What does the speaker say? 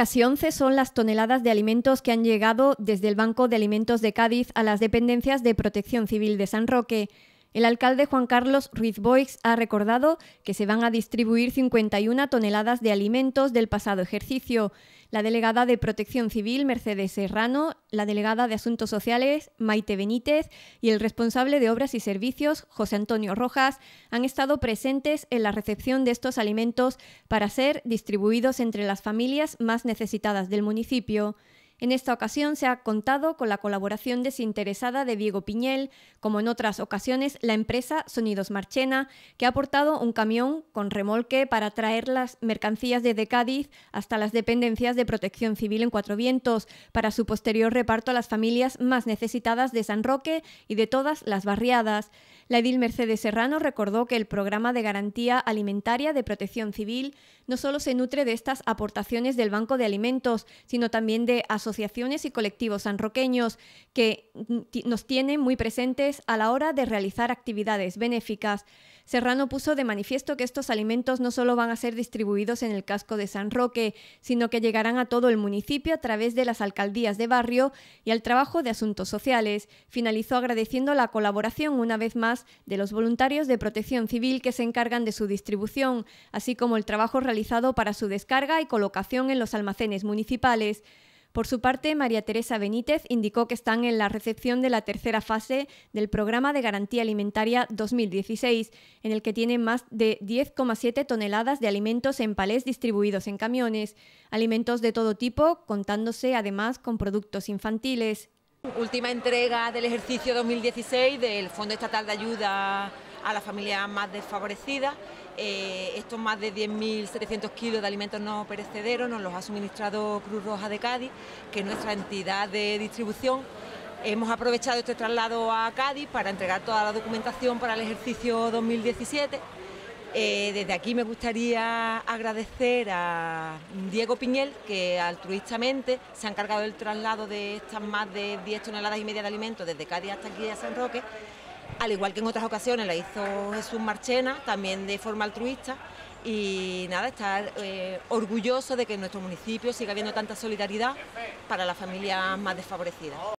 Casi 11 son las toneladas de alimentos que han llegado desde el Banco de Alimentos de Cádiz a las dependencias de Protección Civil de San Roque. El alcalde Juan Carlos Ruiz Boix ha recordado que se van a distribuir 51 toneladas de alimentos del pasado ejercicio. La delegada de Protección Civil, Mercedes Serrano, la delegada de Asuntos Sociales, Maite Benítez, y el responsable de Obras y Servicios, José Antonio Rojas, han estado presentes en la recepción de estos alimentos para ser distribuidos entre las familias más necesitadas del municipio. En esta ocasión se ha contado con la colaboración desinteresada de Diego Piñel, como en otras ocasiones la empresa Sonidos Marchena, que ha aportado un camión con remolque para traer las mercancías desde Cádiz hasta las dependencias de protección civil en Cuatro Vientos, para su posterior reparto a las familias más necesitadas de San Roque y de todas las barriadas. La edil Mercedes Serrano recordó que el programa de garantía alimentaria de protección civil no solo se nutre de estas aportaciones del Banco de Alimentos, sino también de asociaciones asociaciones y colectivos sanroqueños que nos tienen muy presentes a la hora de realizar actividades benéficas. Serrano puso de manifiesto que estos alimentos no solo van a ser distribuidos en el casco de San Roque, sino que llegarán a todo el municipio a través de las alcaldías de barrio y al trabajo de asuntos sociales. Finalizó agradeciendo la colaboración una vez más de los voluntarios de protección civil que se encargan de su distribución, así como el trabajo realizado para su descarga y colocación en los almacenes municipales. Por su parte, María Teresa Benítez indicó que están en la recepción de la tercera fase del Programa de Garantía Alimentaria 2016, en el que tienen más de 10,7 toneladas de alimentos en palés distribuidos en camiones, alimentos de todo tipo, contándose además con productos infantiles. Última entrega del ejercicio 2016 del Fondo Estatal de Ayuda a la Familia Más Desfavorecida. Eh, estos más de 10.700 kilos de alimentos no perecederos nos los ha suministrado Cruz Roja de Cádiz, que es nuestra entidad de distribución. Hemos aprovechado este traslado a Cádiz para entregar toda la documentación para el ejercicio 2017. Eh, desde aquí me gustaría agradecer a Diego Piñel, que altruistamente se ha encargado del traslado de estas más de 10 toneladas y media de alimentos desde Cádiz hasta aquí a San Roque al igual que en otras ocasiones la hizo Jesús Marchena, también de forma altruista. Y nada, estar eh, orgulloso de que en nuestro municipio siga habiendo tanta solidaridad para las familias más desfavorecidas.